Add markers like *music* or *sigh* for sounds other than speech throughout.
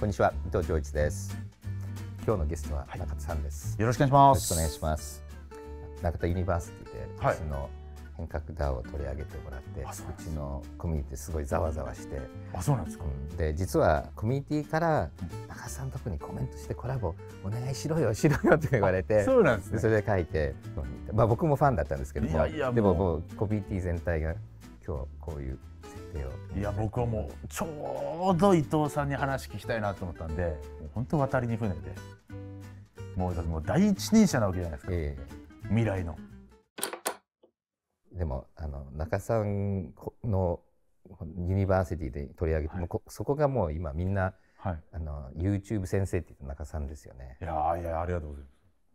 こんにちは伊藤浄一です今日のゲストは中田さんです、はい、よろしくお願いしますよろしくお願いします中田ユニバーシティで、はの変革 d a を取り上げてもらってうちのコミュニティすごいざわざわしてあそうなんですか、うん、で実はコミュニティから「中田さん特にコメントしてコラボお願いしろよしろよ」って言われてそうなんです、ね、それで書いて、まあ、僕もファンだったんですけどもでももうコミュニティ全体が今日こういうてよいや僕はもうちょうど伊藤さんに話聞きたいなと思ったんで本当渡りに船でもうもう第一人者なわけじゃないですか、えー、未来の。でもあの中さんのユニバーシティで取り上げて、はい、そこがもう今みんな、はい、あの YouTube 先生って言った中さんですよね。いやいやありがとうござい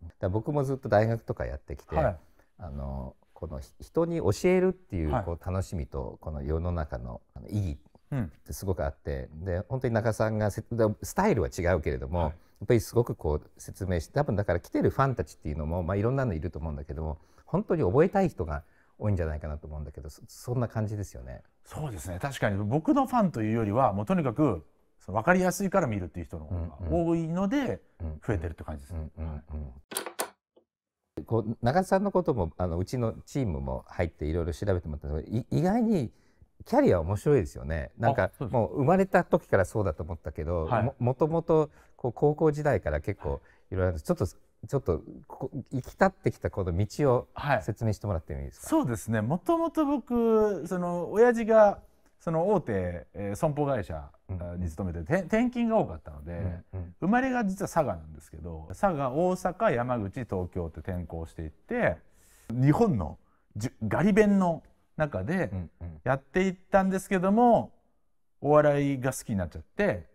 ます。だ僕もずっと大学とかやってきて、はい、あのこの人に教えるっていうこう楽しみとこの世の中の意義ってすごくあって、で本当に中さんがスタイルは違うけれども、やっぱりすごくこう説明して多分だから来てるファンたちっていうのも、まあ、いろんなのいると思うんだけども本当に覚えたい人が多いんじゃないかなと思うんだけどそんな感じですよね。そうですね確かに僕のファンというよりはもうとにかく分かりやすいから見るっていう人の方が多いので増えてるって感じですね。こう長津さんのこともあのうちのチームも入っていろいろ調べてもらったんですけど意外にキャリア面白いですよねなんかもう生まれた時からそうだと思ったけど、はい、ももともとこう高校時代から結構いろいろちょっとちょっとここ行き立ってきたこの道を説明してもらってもいいですか、はい、そうですねもともと僕その親父がその大手、えー、損保会社に勤めて、うん、転勤が多かったので、うんうん、生まれが実は佐賀なんですけど佐賀大阪山口東京って転校していって日本のガリ弁の中でやっていったんですけども、うんうん、お笑いが好きになっちゃって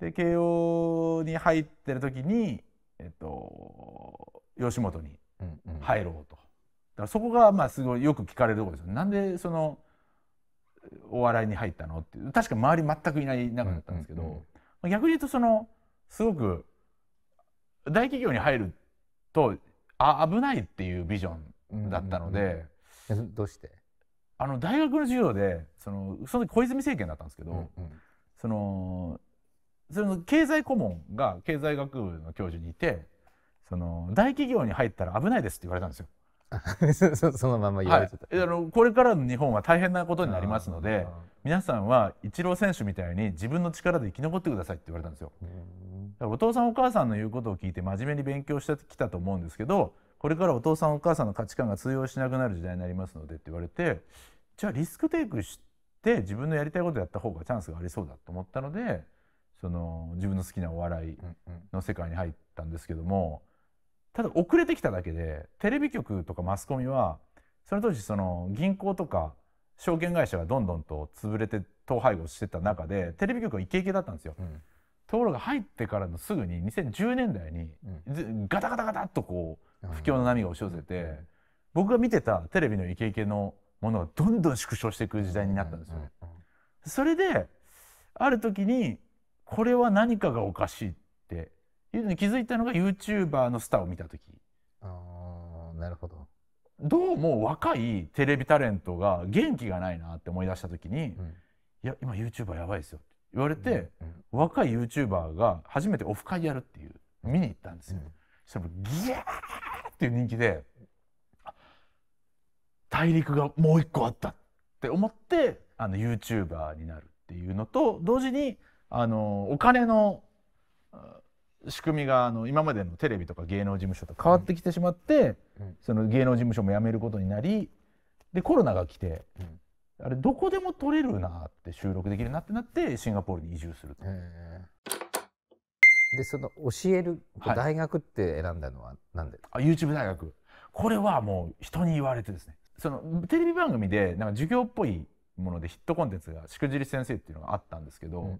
で慶応に入ってる時に、えっと、吉本に入ろうと。うんうん、だからそこがまあすごいよく聞かれるところですよ。なんでそのお笑いに入ったのって確か周り全くいない中だったんですけど、うんうんうん、逆に言うとそのすごく大企業に入るとあ危ないっていうビジョンだったので、うんうんどうしてあの大学の授業でそのその小泉政権だったんですけど、うんうん、そのその経済顧問が経済学部の教授にいてその大企業に入ったら危ないですって言われたんですよ。*laughs* *laughs* そのまま言われてた、はい、あのこれからの日本は大変なことになりますので皆さんはイチロー選手みたいに自分の力で生き残ってくださいって言われたんですよ。だからお父さんお母さんの言うことを聞いて真面目に勉強してきたと思うんですけどこれからお父さんお母さんの価値観が通用しなくなる時代になりますのでって言われてじゃあリスクテイクして自分のやりたいことやった方がチャンスがありそうだと思ったのでその自分の好きなお笑いの世界に入ったんですけども。ただ遅れてきただけでテレビ局とかマスコミはその当時その銀行とか証券会社がどんどんと潰れて統廃合してた中でテレビ局はイケイケだったんですよ。うん、ところが入ってからのすぐに2010年代に、ガタガタガタっとこう不況の波が押し寄せて、うん、僕が見てたテレビのイケイケのものがどんどん縮小していく時代になったんですよ。それである時にこれは何かがおかしいっていうのに気づいたのが YouTuber のスターを見た時ああなるほどどうも若いテレビタレントが元気がないなって思い出した時に「うん、いや今 YouTuber やばいですよ」って言われて、うんうん、若い YouTuber が初めてオフ会やるっていう見に行ったんですよ。うん、そしたらギャーっていう人気で大陸がもう一個あったって思ってあの YouTuber になるっていうのと同時にあのお金の仕組みがあの今までのテレビとか芸能事務所と変わってきてしまって、うん、その芸能事務所も辞めることになりでコロナが来て、うん、あれどこでも撮れるなって収録できるなってなってシンガポールに移住すると。でその教える大学って選んだのは何で、はい、あ YouTube 大学これはもう人に言われてですねそのテレビ番組でなんか授業っぽいものでヒットコンテンツが「しくじり先生」っていうのがあったんですけど、うんうんうん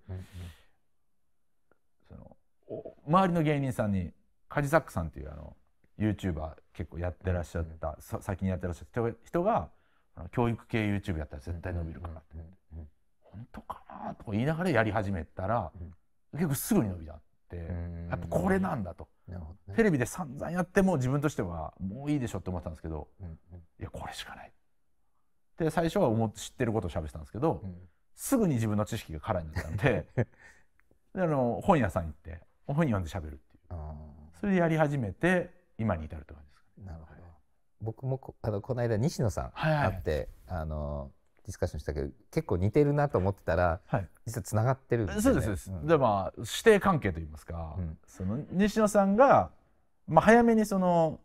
周りの芸人さんにカジサックさんっていうあの YouTuber 結構やってらっしゃった、うん、先にやってらっしゃった人が教育系 YouTube やったら絶対伸びるからって本当かなとか言いながらやり始めたら、結構すぐに伸びたって、やっぱこれなんだと、ね、テレビで散々やっても自分としてはもういいでしょって思ったんですけど、いやこれしかない。で最初は思知ってることを喋ってたんですけど、すぐに自分の知識が空になったんで *laughs* であの本屋さん行って本読んでしゃべるっていう、それでやり始めて今に至ると感じですか、ね、なるほど、はい、僕もこあのこの間西野さん会って、はい、あのディスカッションしたけど結構似てるなと思ってたら、はい、実は繋がってるんですね。そうです、そうでん、でまあ師弟関係と言いますか、うん、その西野さんが、まあ、早めにその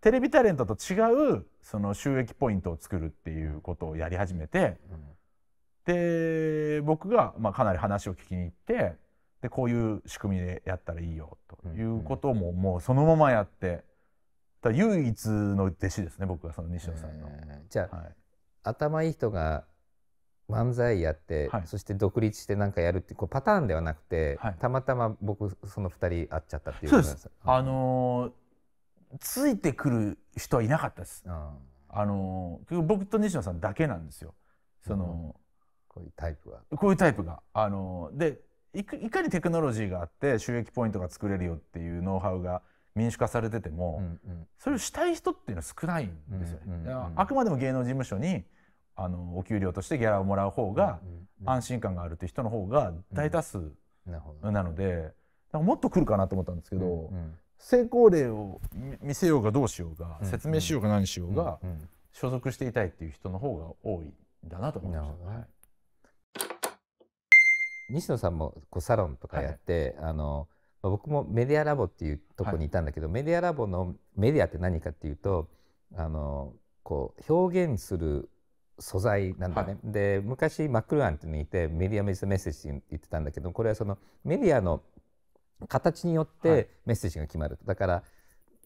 テレビタレントと違うその収益ポイントを作るっていうことをやり始めて、うん、で僕が、まあ、かなり話を聞きに行ってでこういう仕組みでやったらいいよということももうそのままやってだ唯一の弟子ですね僕はその西野さんの。じゃあ、はい、頭いい人が漫才やって、はい、そして独立して何かやるってこうパターンではなくて、はい、たまたま僕その2人会っちゃったっていうことです。あのー、ついてくる人はいなかったです。あ、あのー、僕と西野さんだけなんですよ。その、うん、こういうタイプは。こういうタイプが。あのー、でいかにテクノロジーがあって収益ポイントが作れるよっていうノウハウが民主化されてても、うんうん、それをしたい人っていうのは少ないんですよね。うんうんうん、あくまでも芸能事務所にあのお給料としてギャラをもらう方が安心感があるっていう人の方が大多数なので、うんうんね、もっと来るかなと思ったんですけど、うんうん、成功例を見せようがどうしようが、説明しようが何しようが、うんうん、所属していたいっていう人の方が多いんだなと思いました。はい西野さんもこうサロンとかやって、はい、あの僕もメディアラボっていうとこにいたんだけど、はい、メディアラボのメディアって何かっていうとあのこう表現する素材なんだね、はい、で昔マックルアンっていのいてメディアメッセージって言ってたんだけどこれはそのメディアの形によってメッセージが決まる、だから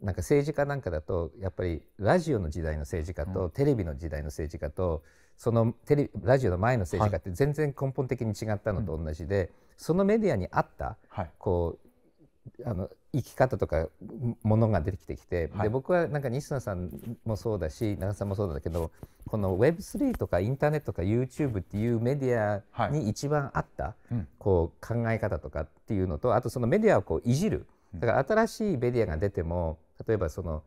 なんか政治家なんかだとやっぱりラジオの時代の政治家とテレビの時代の政治家と、うんそのテレビラジオの前の政治家って全然根本的に違ったのと同じで、はい、そのメディアに合った、はい、こうあの生き方とかものが出てきてきて、はい、で僕はなんか西野さんもそうだし長さんもそうだけどこの Web3 とかインターネットとか YouTube っていうメディアに一番合った、こう考え方とかっていうのとあとそのメディアをこういじるだから新しいメディアが出ても例えばその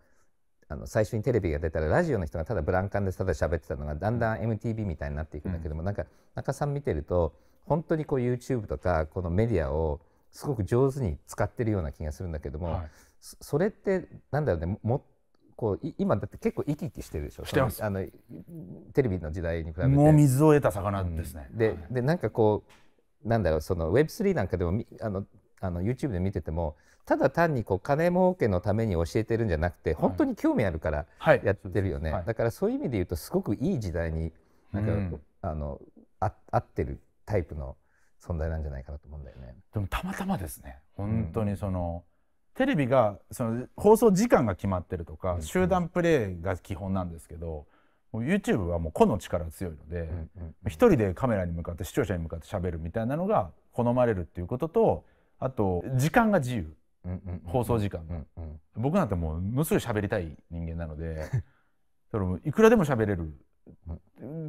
あの最初にテレビが出たらラジオの人がただブランカンでただ喋ってたのがだんだん MTV みたいになっていくんだけども、うん、なんか中さん見てると本当にこう YouTube とかこのメディアをすごく上手に使ってるような気がするんだけども、はい、それってなんだろうねもこう今だって結構生き生きしてるでしょしてますあのテレビの時代に比べてもう水を得た魚ですね、うん、で、はい、でなんかこうなんだろうその Web3 なんかでもあのあの YouTube で見ててもただ単にこう金儲けのために教えてるんじゃなくて本当に興味あるからやってるよね、はいはい、だからそういう意味で言うとすごくいい時代になんか、うん、あのあ合ってるタイプの存在なんじゃないかなと思うんだよね。でもたまたまですね本当にその、うん、テレビがその放送時間が決まってるとか、うん、集団プレーが基本なんですけど、う YouTube はもう個の力強いので一、人でカメラに向かって視聴者に向かってしゃべるみたいなのが好まれるっていうこととあと時間が自由。放送時間ん、僕なんてもうものすごい喋りたい人間なので *laughs* それもいくらでも喋れる、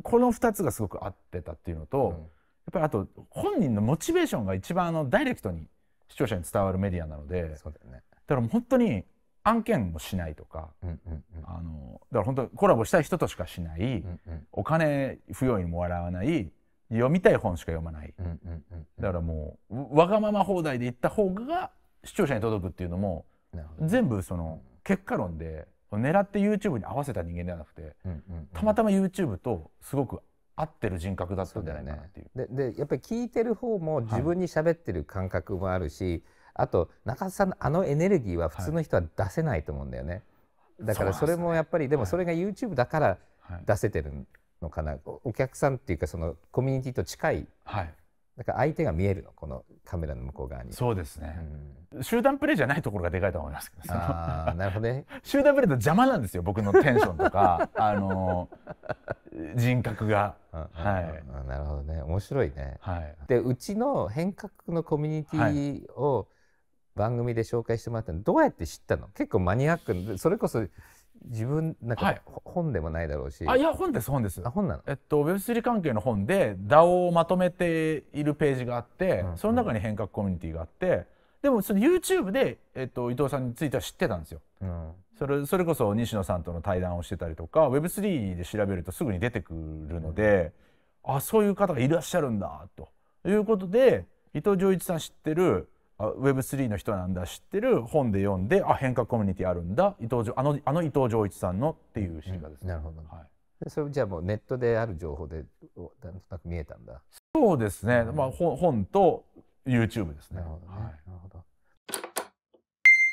この2つがすごく合ってたっていうのと、やっぱりあと本人のモチベーションが一番あのダイレクトに視聴者に伝わるメディアなのでそうだよ、ね、だから本当に案件もしないとか、あのだから本当コラボしたい人としかしない、うんうん、お金不意にも笑わない読みたい本しか読まない、だからもうわがまま放題で言った方が視聴者に届くっていうのも全部その結果論で狙って YouTube に合わせた人間ではなくて、たまたま YouTube とすごく合ってる人格だったんじゃないかなっていう。うね、ででやっぱり聞いてる方も自分に喋ってる感覚もあるし、はい、あと中田さんのあのエネルギーは普通の人は出せないと思うんだよね。はい、だからそれもやっぱりで,、もそれが YouTube だから出せてるのかな、はい、お客さんっていうかそのコミュニティと近いだから相手が見えるのこのカメラの向こう側にそうですね、うん、集団プレイじゃないところがでかいと思いますけどあなるほどね *laughs* 集団プレーと邪魔なんですよ僕のテンションとか *laughs* あの人格が、はいなるほどね面白いね、はい、でうちの変革のコミュニティを番組で紹介してもらったのどうやって知ったの結構マニアックそれこそ自分なんか、本でもないだろうしあいや本です本ですあ本なの、えっと、Web3 関係の本で DAO をまとめているページがあって、うん、その中に変革コミュニティがあって、うん、でもその YouTube で、えっと、伊藤さんについては知ってたんですよ、うん、それそれこそ西野さんとの対談をしてたりとか Web3 で調べるとすぐに出てくるので、うん、あそういう方がいらっしゃるんだということで伊藤浄一さん知ってる Web3 の人なんだ知ってる本で読んであ変革コミュニティあるんだ伊藤あのあの伊藤丈一さんのっていう知りです、ね、なるほど、はい、でそれじゃあもうネットである情報でなんとなく見えたんだそうですね、うん、まあ、本本と YouTube ですねなるほど、ねはい、なるほど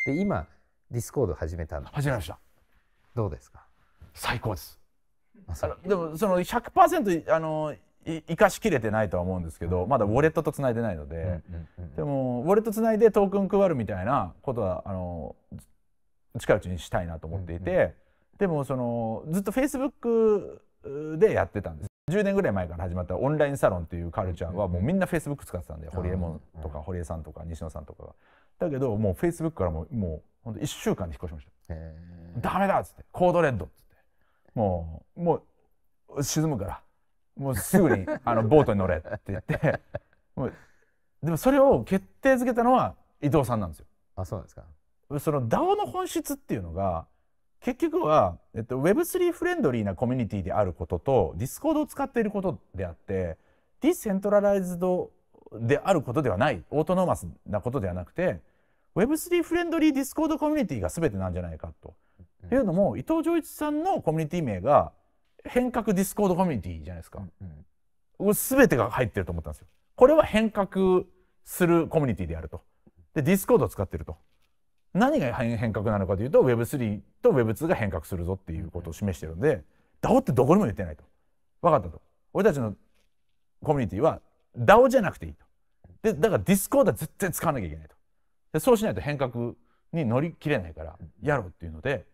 で今ディスコード始めたの始めましたどうですか最高ですあそれでもその100%あの生かしきれてないとは思うんですけど、まだウォレットとつないでないので、でもウォレットつないでトークン配るみたいなことはあの近いうちにしたいなと思っていて、でもそのずっとフェイスブックでやってたんです10年ぐらい前から始まったオンラインサロンっていうカルチャーはもうみんなフェイスブック使ってたんで、堀江門とか堀江さんとか西野さんとかが。だけどもうフェイスブックからもうもう本当1週間で引っ越しました。ダメだっつってコードレッドっつってもうもう沈むからもうすぐにあの *laughs* ボートに乗れって言ってもうでもそれを決定づけたのは伊藤さんなんですよ。あそうですかその DAO の本質っていうのが結局は、えっと、Web3 フレンドリーなコミュニティであることと Discord を使っていることであってディセントラライズドであることではないオートノーマスなことではなくて Web3 フレンドリーディスコードコミュニティが全てなんじゃないかと、うん、いうのも伊藤浄一さんのコミュニティ名が変革ディスコードコミュニティじゃないですか。うん、全てが入ってると思ったんですよ。これは変革するコミュニティであると。で、ディスコードを使ってると。何が変革なのかというと Web3 と Web2 が変革するぞっていうことを示してるんで DAO ってどこにも言ってないと分かったと俺たちのコミュニティは DAO じゃなくていいとでだからディスコードは絶対使わなきゃいけないとでそうしないと変革に乗り切れないからやろうっていうので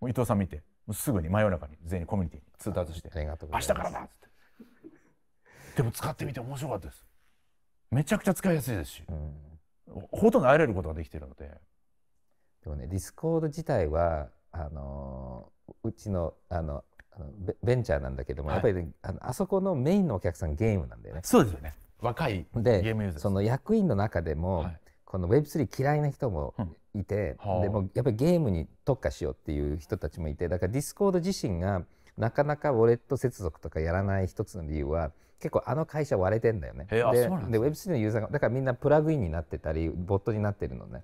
もう伊藤さん見てもうすぐに真夜中に全員コミュニティに通達して「明日からだ!」っつってでも使ってみて面白かったですめちゃくちゃ使いやすいですし、うん、ほとんど会えれることができてるのででもねディスコード自体はあのー、うちのあのベンチャーなんだけども、はい、やっぱり、ね、あのあそこのメインのお客さんゲームなんだよねそうですよね若いゲームユーザーその役員の中でも、はいこの Web3 嫌いな人もいて、うんでもやっぱりゲームに特化しようっていう人たちもいてだからディスコード自身がなかなかウォレット接続とかやらない一つの理由は結構あの会社割れてんだよね。でで Web3 のユーザーがだからみんなプラグインになってたりボットになってるのね。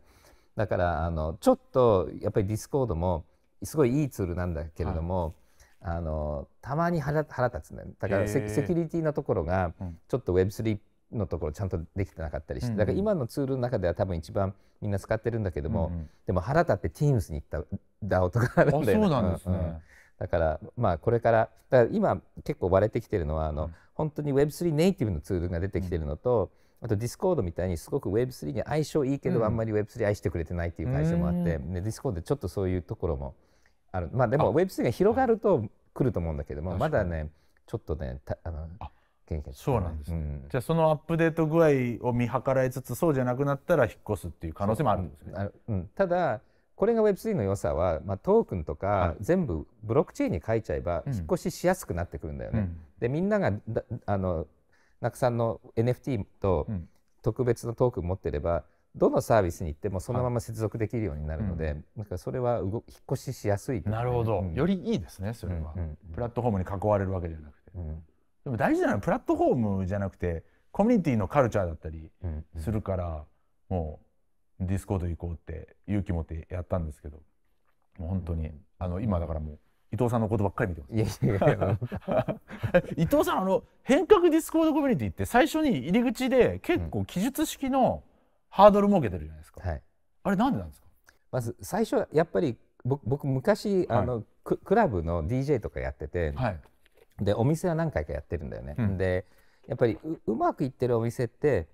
だからあのちょっとやっぱりディスコードもすごいいいツールなんだけれども、はい、あのたまに腹立つね、だからセキュリティのところがちょっと Web3 っのところちゃんとできてなかったりして、だから今のツールの中では多分一番みんな使ってるんだけども、うんうん、でも腹立って Teams に行った DAO とかあるんだね。そうなんですね、うんうん、だからまあこれからだから今結構割れてきてるのはあの、うん、本当に Web3 ネイティブのツールが出てきてるのと、あと Discord みたいにすごく Web3 に相性いいけど、あんまり Web3 愛してくれてないっていう会社もあって、ね、Discord でちょっとそういうところもあるまあでも Web3 が広がると来ると思うんだけどもまだねちょっとねあの。あね、そうなんです、ねうん、じゃあそのアップデート具合を見計らいつつそうじゃなくなったら引っ越すっていう可能性もあるんですね。うん、ただこれが Web3 の良さは、まあ、トークンとか全部ブロックチェーンに書いちゃえば引っ越ししやすくなってくるんだよね。うん、でみんながあのなくさんの NFT と特別のトークン持ってればどのサービスに行ってもそのまま接続できるようになるので、なんかそれは引っ越ししやすい、ね、なるほど、うん、よりいいですねそれは、うんうん、プラットフォームに囲われるわけじゃなくて。でも大事なのはプラットフォームじゃなくてコミュニティのカルチャーだったりするから、もうディスコード行こうって勇気持ってやったんですけどもう本当に、あの今だからもう伊藤さんのことばっかり見てます。*laughs* 伊藤さんあの変革ディスコードコミュニティって最初に入り口で結構記述式のハードル設けてるじゃないですか。はい、あれなんでなんですか。まず最初やっぱり僕昔、はい、あのクラブの DJ とかやってて、はい、でお店は何回かやってるんだよね。うん、でやっぱりうまくいってるお店って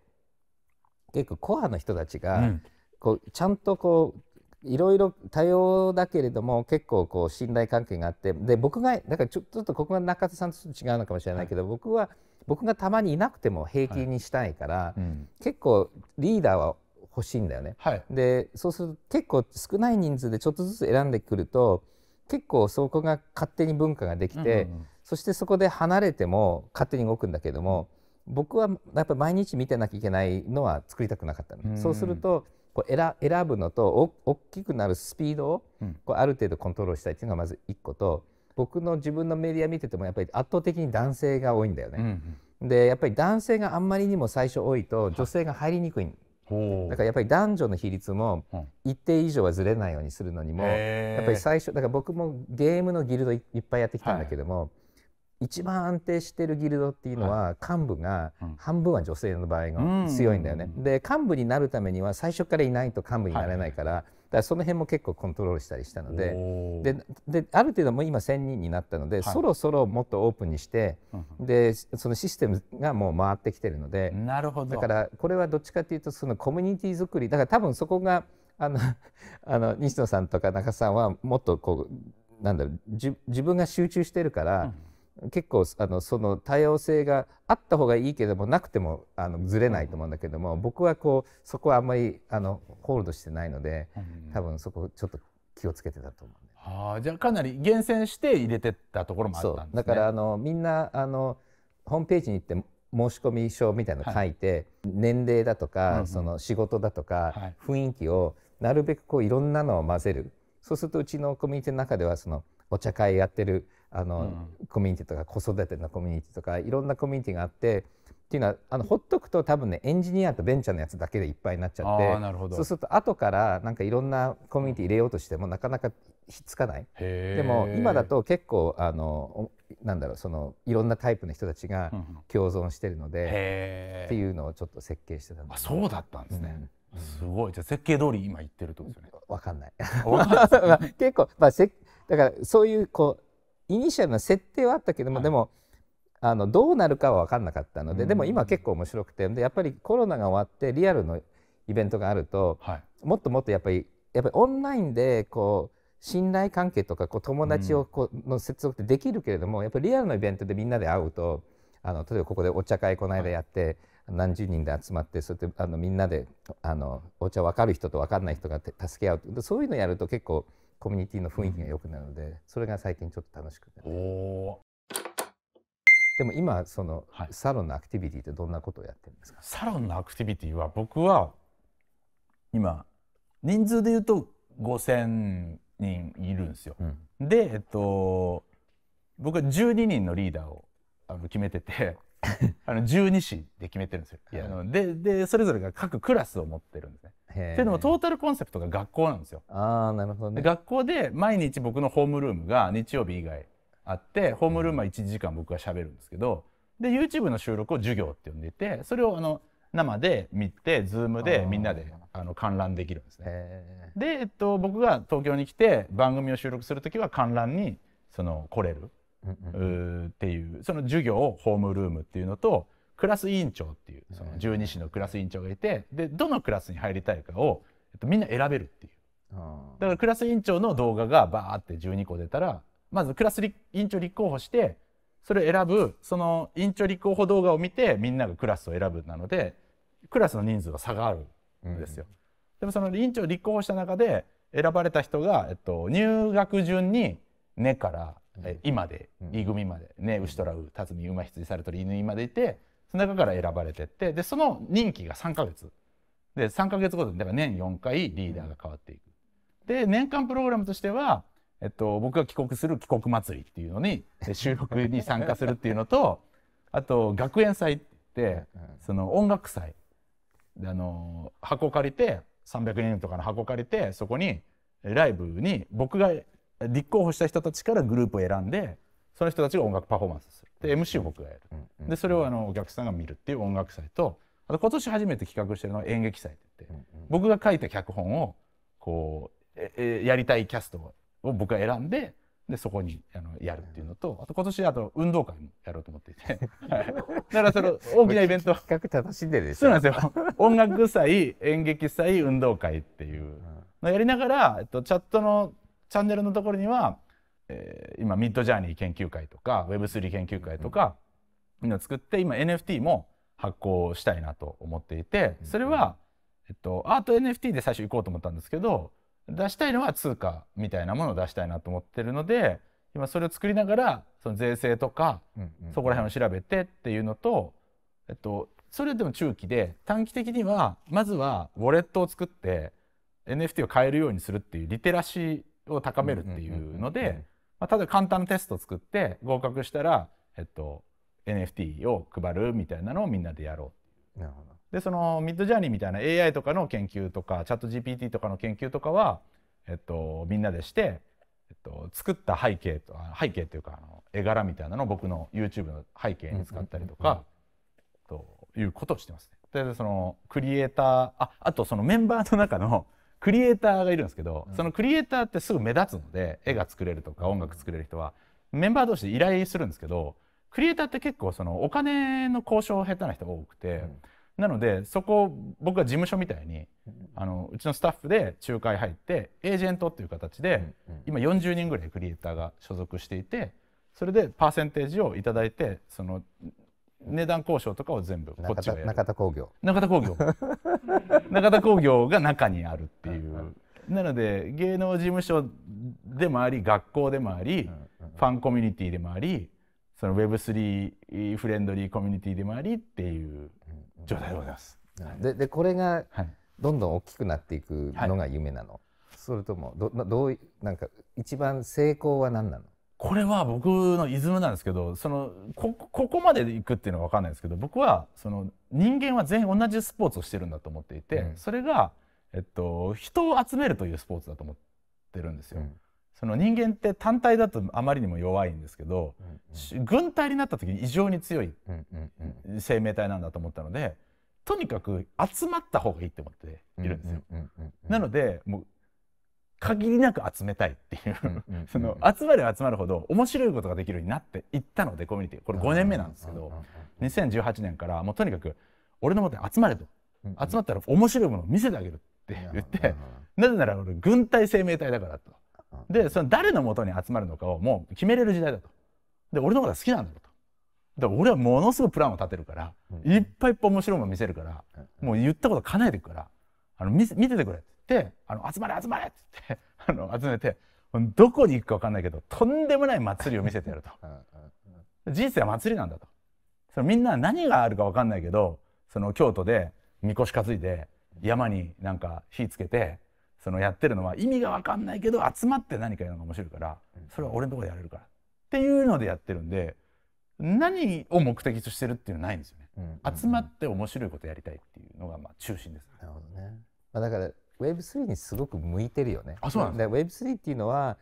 結構コアの人たちが、うん、こうちゃんとこういろいろ多様だけれども結構こう信頼関係があってで僕がだからちょっとここが中田さんと違うのかもしれないけど、はい、僕は僕がたまにいなくても平均にしたいから、はいうん、結構リーダーは欲しいんだよね。はい、でそうすると結構少ない人数でちょっとずつ選んでくると結構そこが勝手に文化ができて、うんうんうんそしてそこで離れても勝手に動くんだけども僕はやっぱ毎日見てなきゃいけないのは作りたくなかったの、うん、そうするとこう選選ぶのと大きくなるスピードをこうある程度コントロールしたいっていうのがまず1個と僕の自分のメディア見ててもやっぱり圧倒的に男性が多いんだよね。うん、でやっぱり男性があんまりにも最初多いと女性が入りにくいだからやっぱり男女の比率も一定以上はずれないようにするのにも、やっぱり最初だから僕もゲームのギルドいっぱいやってきたんだけども、はい一番安定してるギルドっていうのは幹部が半分は女性の場合が強いんだよね。で幹部になるためには最初からいないと幹部になれないから。だからその辺も結構コントロールしたりしたのでである程度もう今1,000人になったので、はい、そろそろもっとオープンにして、でそのシステムがもう回ってきてるのでなるほどだからこれはどっちかというとそのコミュニティ作りだから多分そこがあの *laughs* あの西野さんとか中さんはもっとこうなんだろう自分が集中してるから。うん結構あのその多様性があった方がいいけどもなくてもあのずれないと思うんだけども、僕はこうそこはあんまりあのホールドしてないので、多分そこちょっと気をつけてたと思うんあじゃあかなり厳選して入れてたところもあったんですね。だからあのみんなあのホームページに行って申し込み書みたいなの書いて、年齢だとか、その仕事だとか、雰囲気をなるべくこういろんなのを混ぜるそうするとうちのコミュニティの中ではそのお茶会やってるあの、うん、コミュニティとか子育てのコミュニティとかいろんなコミュニティがあってっていうのはあのほっとくと多分ねエンジニアとベンチャーのやつだけでいっぱいになっちゃってそうすると後からなんかいろんなコミュニティ入れようとしてもなかなかひっつかないでも今だと結構あのなんだろうそのいろんなタイプの人たちが共存してるので、っていうのをちょっと設計してたんですあそうだったんですね。うんすごいじゃ設計通り今言ってるってことですよね。わかんない。*laughs* 結構まあせだからそういうこうイニシャルな設定はあったけども、はい、でもあのどうなるかは分かんなかったので、でも今結構面白くてでやっぱりコロナが終わってリアルのイベントがあると、はい、もっともっとやっぱりやっぱりオンラインでこう信頼関係とかこう友達をこうの接続ってできるけれども、やっぱりリアルのイベントでみんなで会うとあの例えばここでお茶会この間やって。はい何十人で集まってそれであのみんなであのお茶分かる人と分かんない人が助け合うそういうのやると結構コミュニティの雰囲気が良くなるのでそれが最近ちょっと楽しくて、ね、でも今その、はい、サロンのアクティビティってどんなことをやってるんですかサロンのアクティビティは僕は今人数で言うと5,000人いるんですよ。うん、で、えっと、僕は12人のリーダーをあの決めてて *laughs* あの12子で決めてるんですよ。あのででそれぞれが各クラスを持ってるんですね。っていうのもトータルコンセプトが学校なんですよ。あなるほどね、学校で毎日僕のホームルームが日曜日以外あってホームルームは1時間僕がしゃべるんですけど、で YouTube の収録を授業って呼んでいてそれをあの生で見て Zoom でみんなであの観覧できるんですね。で、えっと、僕が東京に来て番組を収録する時は観覧にその来れる。っていうその授業をホームルームっていうのとクラス委員長っていうその十二支のクラス委員長がいてでどのクラスに入りたいかを、えっと、みんな選べるっていうだからクラス委員長の動画がバーって12個出たらまずクラス委員長立候補してそれ選ぶその委員長立候補動画を見てみんながクラスを選ぶなのでクラスの人数は差があるんですよ。うん、でもその委員長立候補した中で選ばれた人が、えっと、入学順に「ね」から今で D 組までね牛と辰巳馬羊猿鳥犬までいてその中から選ばれてってでその任期が3か月で3か月ごとにだから年4回リーダーが変わっていく。で年間プログラムとしてはえっと、僕が帰国する帰国祭りっていうのに *laughs* 収録に参加するっていうのとあと学園祭ってその音楽祭あの箱借りて300人とかの箱借りてそこにライブに僕が立候補した人たちからグループを選んでその人たちが音楽パフォーマンスするで MC を僕がやる、でそれをあのお客さんが見るっていう音楽祭とあと今年初めて企画してるのは演劇祭って言って、僕が書いた脚本をこうえやりたいキャストを僕が選んででそこにあのやるっていうのとあと今年あと運動会もやろうと思っていて、*laughs* だからその大きなイベント企画正しんでるでしょそうなんですよ音楽祭演劇祭運動会っていうのやりながら、えっと、チャットのチャンネルのところには、えー、今ミッドジャーニー研究会とか Web3 研究会とか、みんな作って今 NFT も発行したいなと思っていてそれは、えっと、アート NFT で最初行こうと思ったんですけど出したいのは通貨みたいなものを出したいなと思ってるので今それを作りながらその税制とか、そこら辺を調べてっていうのと、えっと、それでも中期で短期的にはまずはウォレットを作って NFT を買えるようにするっていうリテラシーを高めるっていうので、まあ、簡単なテスト作って合格したら、えっと、NFT を配るみたいなのをみんなでやろうなるほどでそのミッドジャーニーみたいな AI とかの研究とかチャット GPT とかの研究とかは、えっと、みんなでして、えっと、作った背景と背景というかあの絵柄みたいなのを僕の YouTube の背景に使ったりとか、ということをしてますね。でそのクリエイターああとそのメンバーの中のクリエイターがいるんですけど、そのクリエイターってすぐ目立つので絵が作れるとか音楽作れる人はメンバー同士で依頼するんですけどクリエイターって結構そのお金の交渉下手な人が多くて、なのでそこを僕は事務所みたいにあのうちのスタッフで仲介入ってエージェントっていう形で、今40人ぐらいクリエイターが所属していてそれでパーセンテージを頂いてその値段交渉とかを全部こっちが中田工業中田工業 *laughs* 中田工業が中にあるっていう、うん、なので芸能事務所でもあり学校でもあり、うんうん、ファンコミュニティでもありその Web3 フレンドリーコミュニティでもありっていう状態でございます。ででこれがどんどん大きくなっていくのが夢なの、はい、それともどどうなんか一番成功は何なのこれは僕のイズムなんですけどそのここまでいくっていうのは分かんないですけど僕はその人間は全員同じスポーツをしてるんだと思っていて、うん、それが、えっと、人を集めるというスポーツだと思ってるんですよ。うん、その人間って単体だとあまりにも弱いんですけど、うんうん、軍隊になった時に異常に強い生命体なんだと思ったのでとにかく集まった方がいいって思っているんですよ。なのでもう限りなく集めたいっていう *laughs* その集まれば集まるほど面白いことができるようになっていったのでコミュニティこれ5年目なんですけど2018年からもうとにかく俺のもとに集まれと集まったら面白いものを見せてあげるって言ってなぜなら俺軍隊生命体だからとでその誰のもとに集まるのかをもう決めれる時代だとで俺のことが好きなんだとだから俺はものすごいプランを立てるからいっぱいいっぱい面白いもの見せるからもう言ったこと叶えていくからあの見見ててくれって。って「あの集まれ集まれ!」って言って *laughs* あの集めてどこに行くか分かんないけどとんでもない祭りを見せてやると人生は祭りなんだとそのみんな何があるか分かんないけどその京都でみこし担いで山になんか火つけてそのやってるのは意味が分かんないけど集まって何かやるのが面白いからそれは俺のとこでやれるからっていうのでやってるんで何を目的としてるっていうのはないんですよね、うん集まって面白いことやりたいっていうのがまあ中心です、なるほどね、まあ、だから Web3 にすごく向いてるよね。あそうなんで Web3 っていうのは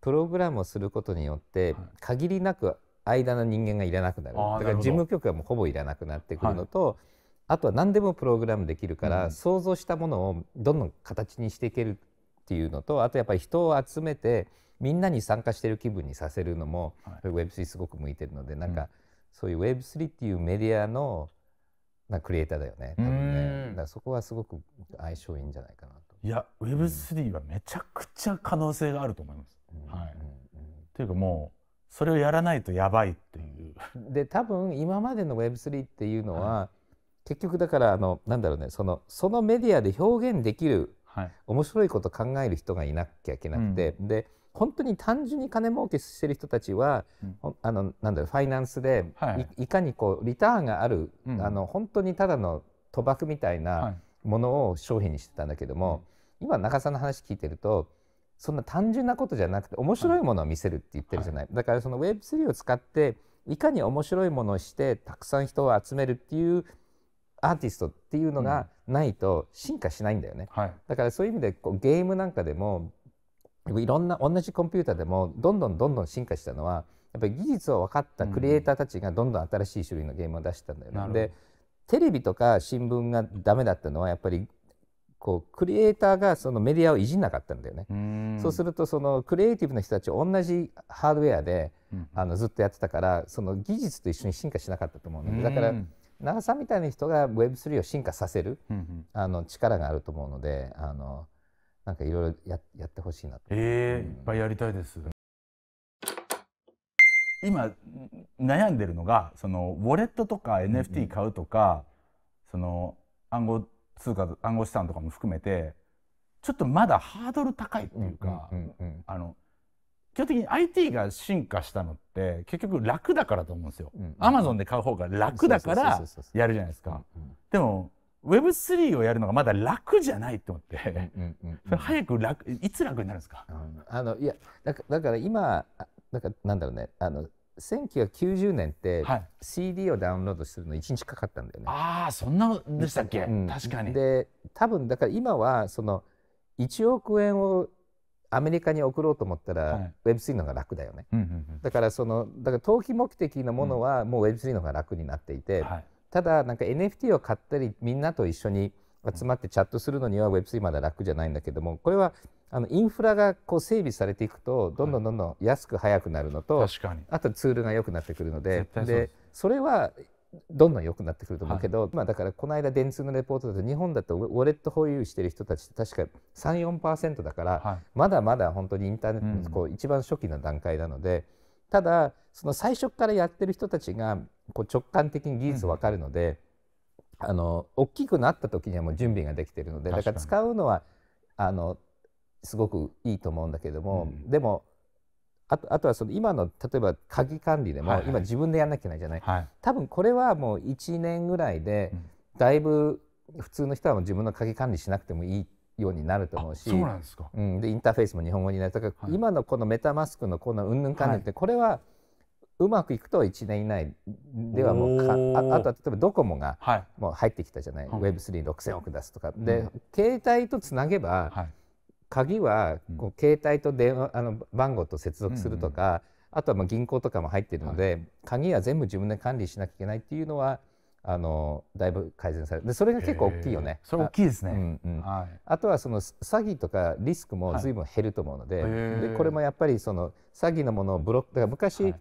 プログラムをすることによって限りなく間の人間がいらなくなる、はい、だから事務局はもうほぼいらなくなってくるのと、はい、あとは何でもプログラムできるから、うん、想像したものをどんどん形にしていけるっていうのとあとやっぱり人を集めてみんなに参加してる気分にさせるのも、はい、Web3 すごく向いてるのでなんか、うん、そういう Web3 っていうメディアのなクリエイターだよね多分ねだそこはすごく相性いいんじゃないかなといや Web3 はめちゃくちゃ可能性があると思います、うん、はい、うん、というかもうそれをやらないとやばいっていうで多分今までの Web3 っていうのは、はい、結局だからあのなんだろうねそのそのメディアで表現できる、はい、面白いこと考える人がいなきゃいけなくて、うん、で本当に単純に金儲けしてる人たちは、うん、あのなんだろうファイナンスで、はい、いかにこうリターンがある、うん、あの本当にただの賭博みたいなものを商品にしてたんだけども、はい、今中さんの話聞いてるとそんな単純なことじゃなくて面白いものを見せるって言ってるじゃない、はい、だからその Web3 を使っていかに面白いものをしてたくさん人を集めるっていうアーティストっていうのがないと進化しないんだよね、うんはい、だからそういう意味でこうゲームなんかでもいろんな同じコンピューターでもどんどんどんどん進化したのはやっぱり技術を分かったクリエイターたちがどんどん新しい種類のゲームを出したんだよね。うん、でテレビとか新聞がダメだったのはやっぱりこうクリエイターがそのメディアをいじんなかったんだよね。うそうするとそのクリエイティブな人たち同じハードウェアで、あのずっとやってたからその技術と一緒に進化しなかったと思うのでだから長さみたいな人が Web3 を進化させる、あの力があると思うのであのなんかいろいろややってほしいなええー、いっぱいやりたいです。今悩んでるのがそのウォレットとか NFT 買うとか、うんうん、その暗号通貨暗号資産とかも含めてちょっとまだハードル高いっていうか、うんうんうん、あの基本的に IT が進化したのって結局楽だからと思うんですよ。アマゾンで買う方が楽だからやるじゃないですか。でも Web3 をやるのがまだ楽じゃないと思ってうんうん、うん、早く楽いつ楽になるんですか、うん、あのいやだだから今なんかなんだろうねあの1990年って CD をダウンロードするの1日かかったんだよね。はい、ああそんなでしたっけ、うん、確かに。で多分だから今はその1億円をアメリカに送ろうと思ったら、はい、Web3 のが楽だよね、うんうんうん、だからそのだから投機目的のものはもう Web3 のが楽になっていて、はいただなんか NFT を買ったりみんなと一緒に集まってチャットするのには Web3 まだ楽じゃないんだけどもこれはあのインフラがこう整備されていくとどんどんどんどん安く早くなるのと、はい、あとツールが良くなってくるのででそれはどんどん良くなってくると思うけど、はい、まあだからこの間電通のレポートだと日本だとウォレット保有してる人たちって確か34%だから、はい、まだまだ本当にインターネットのこう一番初期の段階なので、うん、ただその最初からやってる人たちがこう直感的に技術わかるので、うん、あの大きくなった時にはもう準備ができてるのでだから使うのはあのすごくいいと思うんだけども、うん、でもあとあとはその今の例えば鍵管理でも、はいはい、今自分でやんなきゃいけないじゃない、はい、多分これはもう1年ぐらいで、だいぶ普通の人はもう自分の鍵管理しなくてもいいようになると思うしうんでインターフェイスも日本語になるだから、今のこのメタマスクのこのうんぬんか理って、これは、うまくいくと1年以内ではもうああとは例えばドコモがもう入ってきたじゃない、はい、Web36000 億出すとか、うん、で携帯とつなげば、はい、鍵はこう携帯と電話あの番号と接続するとか、うんあとはまあ銀行とかも入ってるので、はい、鍵は全部自分で管理しなきゃいけないっていうのはあのだいぶ改善されでそれが結構大きいよね。それ大きいですね、うんうんはい、あとはその詐欺とかリスクも随分減ると思うので,、でこれもやっぱりその詐欺のものをブロックだから昔、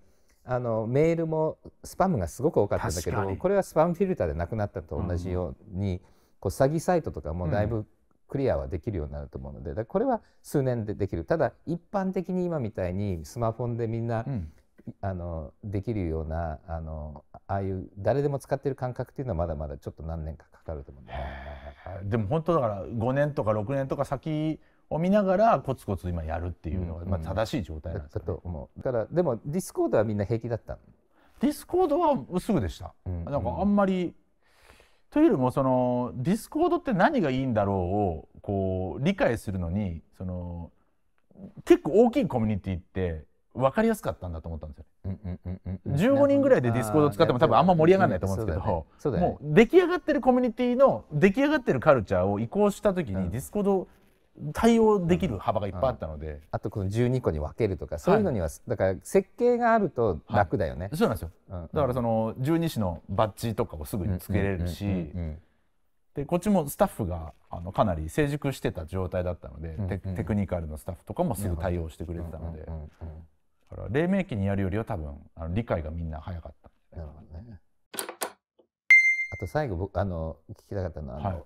あのメールもスパムがすごく多かったんだけどこれはスパムフィルターでなくなったと同じように、うん、こう詐欺サイトとかもだいぶクリアはできるようになると思うので、うん、これは数年でできるただ一般的に今みたいにスマホンでみんな、うん、あのできるようなあのああいう誰でも使ってる感覚っていうのはまだまだちょっと何年かかかると思うでも本当だから5年とか6年とか先を見ながらコツコツ今やるっていうのが、まあ、正しい状態なんです、ね、だと思うだからでもディスコードはみんな平気だったディスコードはすぐでした、うん、なんかあんまりというよりもそのディスコードって何がいいんだろうをこう理解するのにその結構大きいコミュニティって分かりやすかったんだと思ったんですよ。15人ぐらいでディスコード使っても多分あんま盛り上がらないと思うんですけど、もう出来上がってるコミュニティの出来上がってるカルチャーを移行した時にディスコード対応できる幅がいっぱいあったので、うん、あとこの12個に分けるとかそういうのには、はい、だから設計があると楽だよね、はい、そうなんですよ、うんうん、だからその十二支のバッジとかをすぐにつけれるしでこっちもスタッフがあのかなり成熟してた状態だったので、うんうん、テテクニカルのスタッフとかもすぐ対応してくれてたので、だから黎明期にやるよりは多分あの理解がみんな早かったなるほどねあと最後僕あの聞きたかったのは、はい、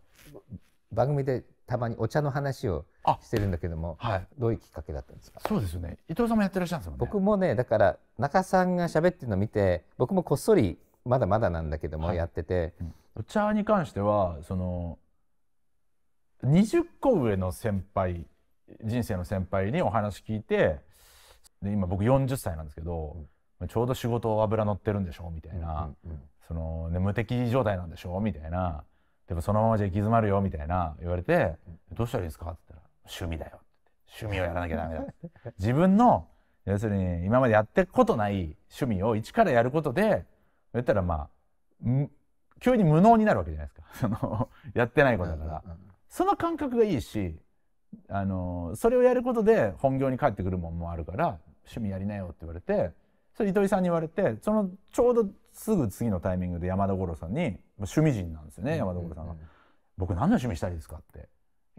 番組でたまにお茶の話をしてるんだけども、はい、どういうきっかけだったんですかそうですね伊藤さんもやってらっしゃるんですよね僕もねだから中さんが喋ってるのを見て僕もこっそりまだまだなんだけども、はい、やってて、うん、お茶に関してはその20個上の先輩人生の先輩にお話聞いてで今僕40歳なんですけど、うん、ちょうど仕事油乗ってるんでしょうみたいな、うんうんうん、その、ね、無敵状態なんでしょうみたいなでもそのままじゃ行き詰まるよみたいな言われて、どうしたらいいんですかって言ったら、趣味だよ。って趣味をやらなきゃダメだ。自分の、要するに今までやってことない趣味を一からやることで、言ったらまあ、急に無能になるわけじゃないですか。*laughs* その、やってないことだから。その感覚がいいし、あの、それをやることで本業に帰ってくるもんもあるから、趣味やりなよって言われて、それ糸井さんに言われてそのちょうどすぐ次のタイミングで山田五郎さんに趣味人なんですよね、山田五郎さんが、僕何の趣味したいですか?」って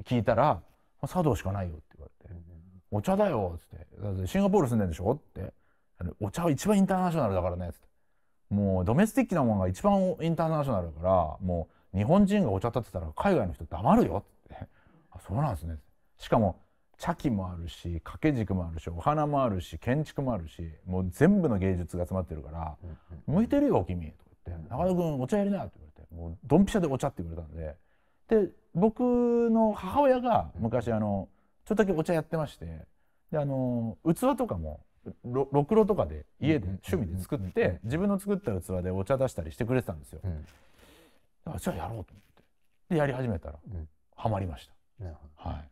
聞いたら「茶道しかないよ」って言われて「お茶だよ」っつって「シンガポール住んでんでしょ?」って「お茶は一番インターナショナルだからね」っつって「もうドメスティックなもんが一番インターナショナルだからもう日本人がお茶立ってたら海外の人黙るよ」って「あそうなんですね」しかも茶器もあるし掛け軸もあるしお花もあるし建築もあるしもう全部の芸術が詰まってるから「向いてるよ君」とか言って「中野君お茶やりな」って言われてもうドンピシャでお茶って言われたんでで僕の母親が昔あのちょっとだけお茶やってましてであの器とかもろろくろとかで家で趣味で作って自分の作った器でお茶出したりしてくれてたんですよ。じゃあやろうと思ってでやり始めたら、はまりました。はい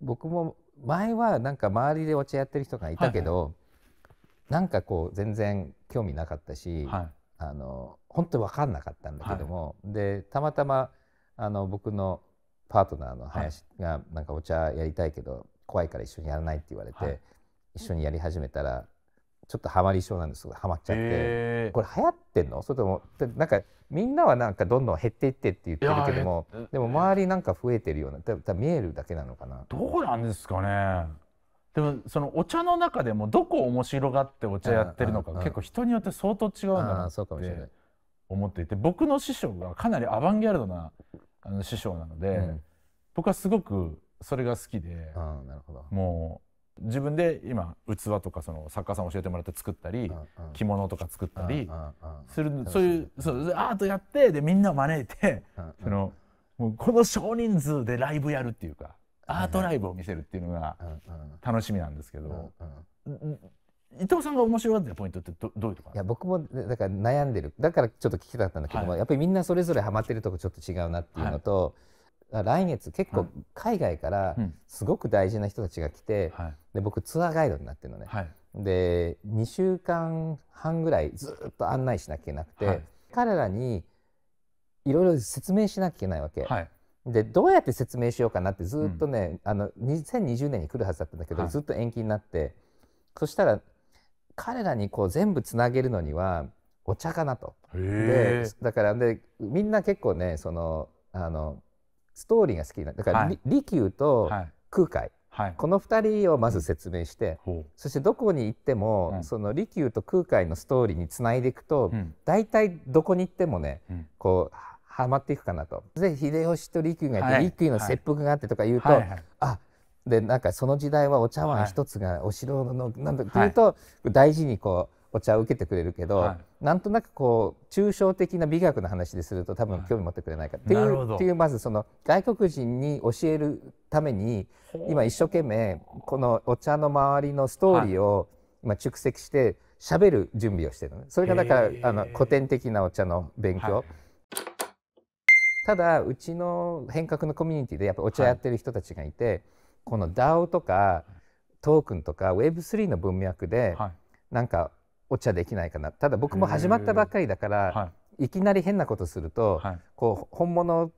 僕も前はなんか周りでお茶やってる人がいたけど、はいはい、なんかこう全然興味なかったし、はい、あの本当に分かんなかったんだけども、はい、でたまたまあの僕のパートナーの林がなんかお茶やりたいけど怖いから一緒にやらないって言われて、一緒にやり始めたらちょっとハマり症なんですハマっちゃってこれ流行ってんのそれともなんかみんなはなんかどんどん減っていってって言ってるけどもでも周りなんか増えてるような多分見えるだけなのかなどうなんですかねでもそのお茶の中でもどこ面白がってお茶やってるのか結構人によって相当違うんだなって思っていて僕の師匠がかなりアバンギャルドなあの師匠なので、僕はすごくそれが好きでもう自分で今器とかその作家さん教えてもらって作ったり、着物とか作ったりする、そういうそうアートやってでみんな招いて、そのもうこの少人数でライブやるっていうかアートライブを見せるっていうのが楽しみなんですけど、伊藤さんが面白がってるポイントってどどういうとこいや僕もだから悩んでるだからちょっと聞きたかったんだけども、はい、やっぱりみんなそれぞれハマってるとこちょっと違うなっていうのと、はい来月結構海外からすごく大事な人たちが来て、はい、で僕ツアーガイドになってるのね、はい、で2週間半ぐらいずっと案内しなきゃいけなくて、はい、彼らにいろいろ説明しなきゃいけないわけ。でどうやって説明しようかなってずっとね、うん、あの2020年に来るはずだったんだけど、ずっと延期になってそしたら彼らにこう全部つなげるのにはお茶かなと。でだからでみんな結構ねそのあのストーリーが好きなだから、はい、利休と空海、はい、この2人をまず説明して、うん、そしてどこに行っても、うん、その利休と空海のストーリーにつないでいくと、うん、大体どこに行ってもね、こうはまっていくかなと。で秀吉と利休がいて、はい、利休の切腹があってとか言うと、はいはい、あでなんかその時代はお茶碗一つがお城のなんだ、というと大事にこう。お茶を受けてくれるけど、はい、なんとなくこう抽象的な美学の話ですると多分興味持ってくれないかい、っていうっていうまずその外国人に教えるために今一生懸命このお茶の周りのストーリーを今蓄積して喋る準備をしてるの、それがだからあの古典的なお茶の勉強。はいただうちの変革のコミュニティでやっぱお茶やってる人たちがいて、はい、この DAO とかトークンとか Web3 の文脈で、はい、なんかお茶できないかなただ僕も始まったばっかりだから、はい、いきなり変なことすると、はい、こう本物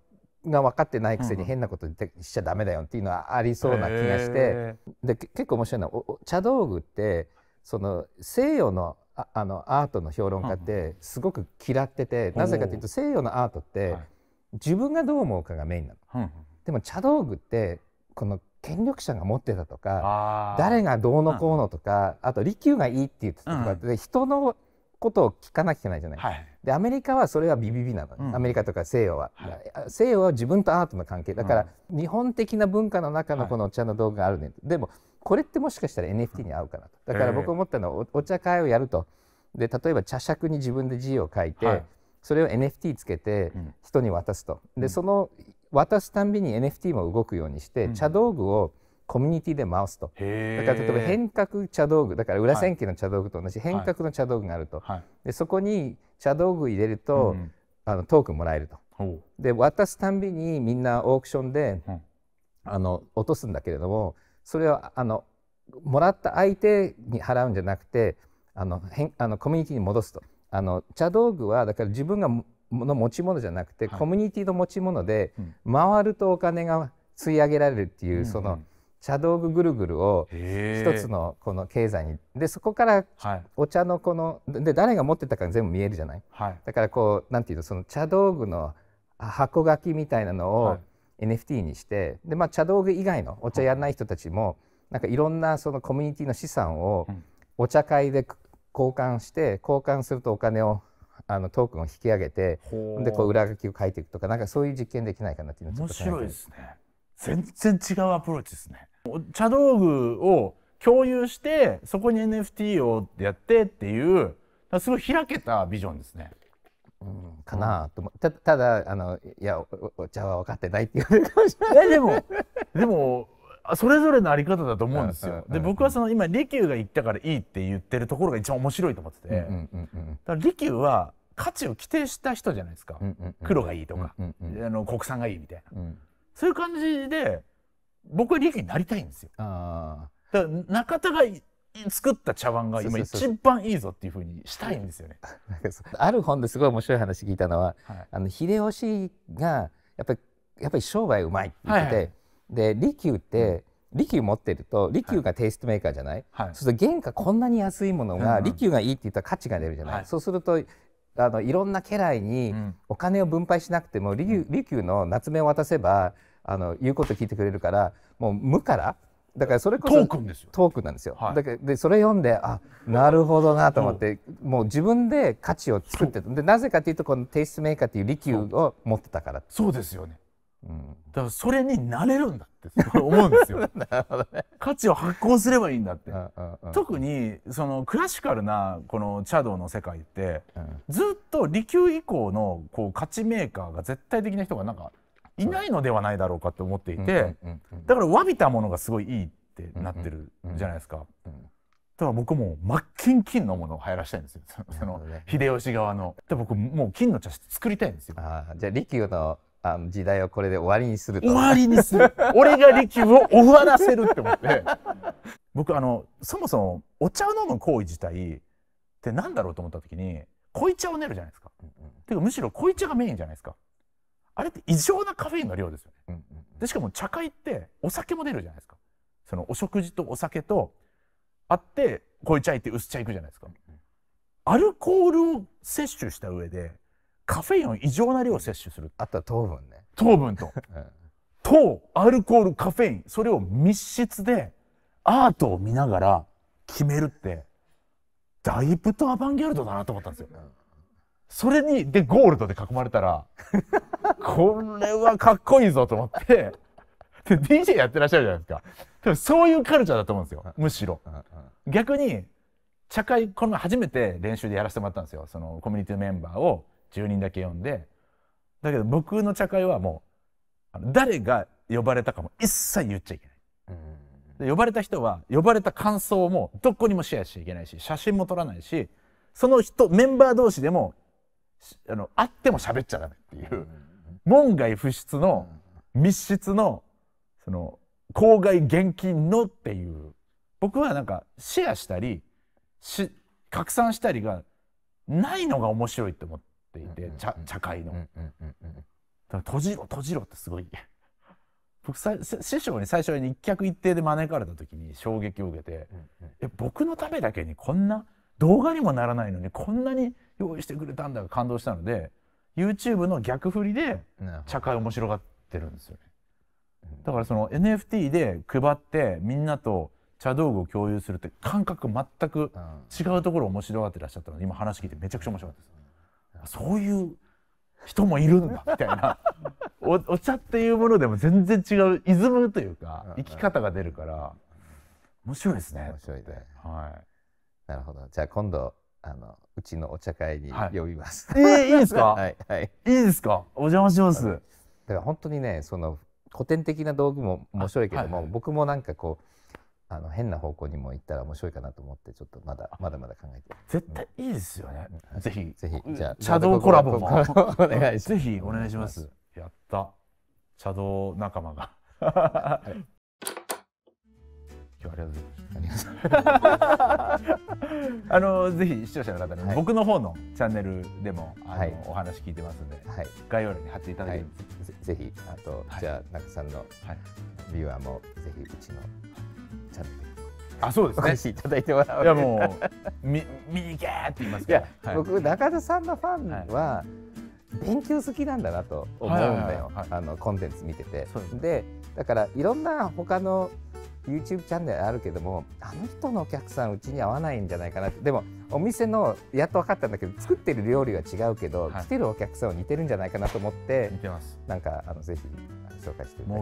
が分かってないくせに変なことしちゃダメだよっていうのはありそうな気がして、うん、で結構面白いのはお茶道具ってその西洋のああのアートの評論家ってすごく嫌ってて、うん、なぜかというと西洋のアートって自分がどう思うかがメインなの。うん、でも茶道具ってこの権力者が持ってたとか誰がどうのこうのとか、うん、あと利休がいいって言ってたとかって、うん、人のことを聞かなきゃいけないじゃない、はい、でアメリカはそれはビビビなの、うん、アメリカとか西洋は、はい、西洋は自分とアートの関係だから、日本的な文化の中のこのお茶の道具があるね、はい、でもこれってもしかしたら NFT に合うかなとだから僕思ったのはお茶会をやるとで例えば茶杓に自分で字を書いて、それを NFT つけて人に渡すと、でその渡すたんびに NFT も動くようにして、茶道具をコミュニティで回すと、だから例えば変革茶道具だから裏千家の茶道具と同じ変革の茶道具があると、はい、でそこに茶道具入れると、うん、あのトークンもらえると。で渡すたんびにみんなオークションで、うん、あの落とすんだけれどもそれはあのもらった相手に払うんじゃなくてあの変あのコミュニティに戻すと。あの茶道具はだから自分がの持ち物じゃなくて、はい、コミュニティの持ち物で、回るとお金が吸い上げられるっていう、その茶道具ぐるぐるを一つのこの経済にでそこからお茶のこの、で誰が持ってたか全部見えるじゃない、はい、だからこうなんていうのその茶道具の箱書きみたいなのを NFT にして、でまあ、茶道具以外のお茶やらない人たちも、なんかいろんなそのコミュニティの資産をお茶会で交換して交換するとお金をあのトークンを引き上げてでこう裏書きを書いていくとかなんかそういう実験できないかなっていうの面白いですね全然違うアプローチですね茶道具を共有してそこに NFT をやってっていうすごい開けたビジョンですね。うん、かなと思たただあのいやお茶は分かってないって言われるかもしれない。でもでもそれぞれのあり方だと思うんですよ。で僕はその今利休が言ったからいいって言ってるところが一番面白いと思ってて、だから利休は価値を規定した人じゃないですか、黒がいいとか、あの国産がいいみたいな、そういう感じで僕は利休になりたいんですよ。あだから中田が作った茶碗が今一番いいぞっていうふうにしたいんですよね。*laughs* ある本ですごい面白い話聞いたのは、はい、あの秀吉がやっぱりやっぱり商売うまいって言ってて。はいはいで利休って利休持ってると利休がテイストメーカーじゃない、はい、そうすると原価こんなに安いものが、うん、利休がいいって言ったら価値が出るじゃない、そうするとあのいろんな家来にお金を分配しなくても、うん、利休の夏目を渡せばあの言うこと聞いてくれるからもう無からだからそれこそトークンですよトークンなんですよ、はい、だからでそれ読んであなるほどなと思ってもう自分で価値を作ってでなぜかというとこのテイストメーカーっていう利休を持ってたからそうですよねうん、だからそれになれるんだって思うんですよ *laughs* ね、価値を発行すればいいんだって、特にそのクラシカルなこの茶道の世界って、うん、ずっと利休以降のこう価値メーカーが絶対的な人がなんかいないのではないだろうかって思っていて、だから詫びたものがすごいいいってなってるじゃないですか。うんうんうんだから僕も真っ金金のものを流行らしたいんですよ。その秀吉側の。で僕もう金の茶室作りたいんですよ。あじゃあ利休のあの時代をこれで終わりにする終わりにする *laughs* 俺が利休を終わらせるって思って *laughs* 僕あのそもそもお茶を飲む行為自体って何だろうと思った時に濃茶を練るじゃないですか。うんうん、てかむしろ濃茶がメインじゃないですか。あれって異常なカフェインの量ですよね。うんうんうん、でしかも茶会ってお酒も出るじゃないですか。そのお食事とお酒とあって濃茶行って薄茶行くじゃないですか。アルコールを摂取した上でカフェインを異常な量摂取するあとは糖分ね糖分と、うん、糖アルコールカフェインそれを密室でアートを見ながら決めるってだいぶとアバンギャルドだなと思ったんですよ、うん、それにでゴールドで囲まれたら *laughs* これはかっこいいぞと思ってで DJ やってらっしゃるじゃないですかそういうカルチャーだと思うんですよむしろ、うんうん、逆に茶会この前初めて練習でやらせてもらったんですよそのコミュニティメンバーを1人だけ呼んでだけど僕の茶会はもう誰が呼ばれたかも一切言っちゃいけない。で呼ばれた人は呼ばれた感想もどこにもシェアしちゃいけないし写真も撮らないしその人メンバー同士でもあの会っても喋っちゃダメっていう門外不出の密室のその公害厳禁のっていう僕はなんかシェアしたり拡散したりがないのが面白いって思って。ていて、茶茶会の。閉じろ閉じろってすごい *laughs* 僕さ師匠に最初に一脚一定で招かれた時に *laughs* 衝撃を受けて、え僕のためだけにこんな動画にもならないのにこんなに用意してくれたんだが感動したので YouTube の逆振りで茶会面白がってるんですよね。だからその NFT で配ってみんなと茶道具を共有するって感覚全く違うところを面白がってらっしゃったので今話聞いてめちゃくちゃ面白かったです。そういう人もいるんだみたいな *laughs* お茶っていうものでも全然違うイズムというか生き方が出るから面白いですね。面白いねはい、なるほどじゃあ今度あのうちのお茶会に呼びます。はい、えー、いいですか、*laughs* はいはい、いいですかお邪魔します。だから本当にねその古典的な道具も面白いけども、はいはい、僕もなんかこうあの変な方向にも行ったら面白いかなと思ってちょっとまだまだまだ考えて絶対いいですよね、うん、ぜひぜひじゃあ茶道コラボもお願いぜひお願いしますやった茶道仲間がはい、今日ありがとうございましたあのぜひ視聴者の方に、はい、僕の方のチャンネルでもあの、はい、お話聞いてますんで、はい、概要欄に貼っていただける、はい、ぜひあと、じゃあ中さんのビューアーもぜひうちのはいちゃんとあそうですね。お越しいただいてもらう。いやもうみ、見に行けって言いますから。はい、僕中田さんのファンは、勉強好きなんだなと思うんだよ。あのコンテンツ見てて。でだからいろんな他の YouTube チャンネルあるけどもあの人のお客さんうちに合わないんじゃないかなってでもお店のやっと分かったんだけど作ってる料理は違うけど、はい、来てるお客さんは似てるんじゃないかなと思ってなんかあのぜひ紹介していただきたい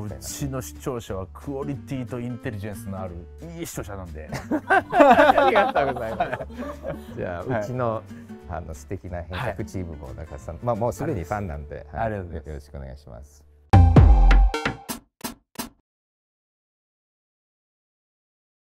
なうちの視聴者はクオリティとインテリジェンスのあるいい視聴者なんでありがとうございます *laughs* じゃあ、はい、うちのあの素敵な編曲チームも中さん、はい、まあもうすでにファンなんで、はい、よろしくお願いします